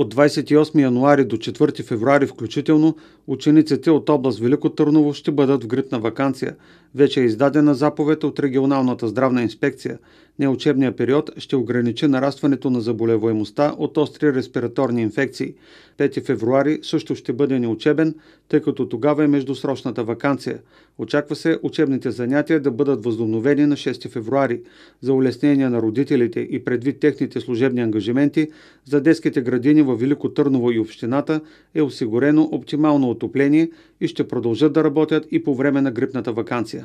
От 28 януари до 4 февруари включително учениците от област Велико Търново ще бъдат в грипна вакансия. Вече е издадена заповед от регионалната здравна инспекция. Неучебният период ще ограничи нарастването на заболеваемостта от остри респираторни инфекции. 5 февруари също ще бъде неучебен, тъй като тогава е междусрочната вакансия. Очаква се учебните занятия да бъдат възобновени на 6 февруари. За улеснение на родителите и предвид техните служебни ангажименти, за детските градини във Велико Търново и общината е осигурено оптимално отопление и ще продължат да работят и по време на грипната вакансия.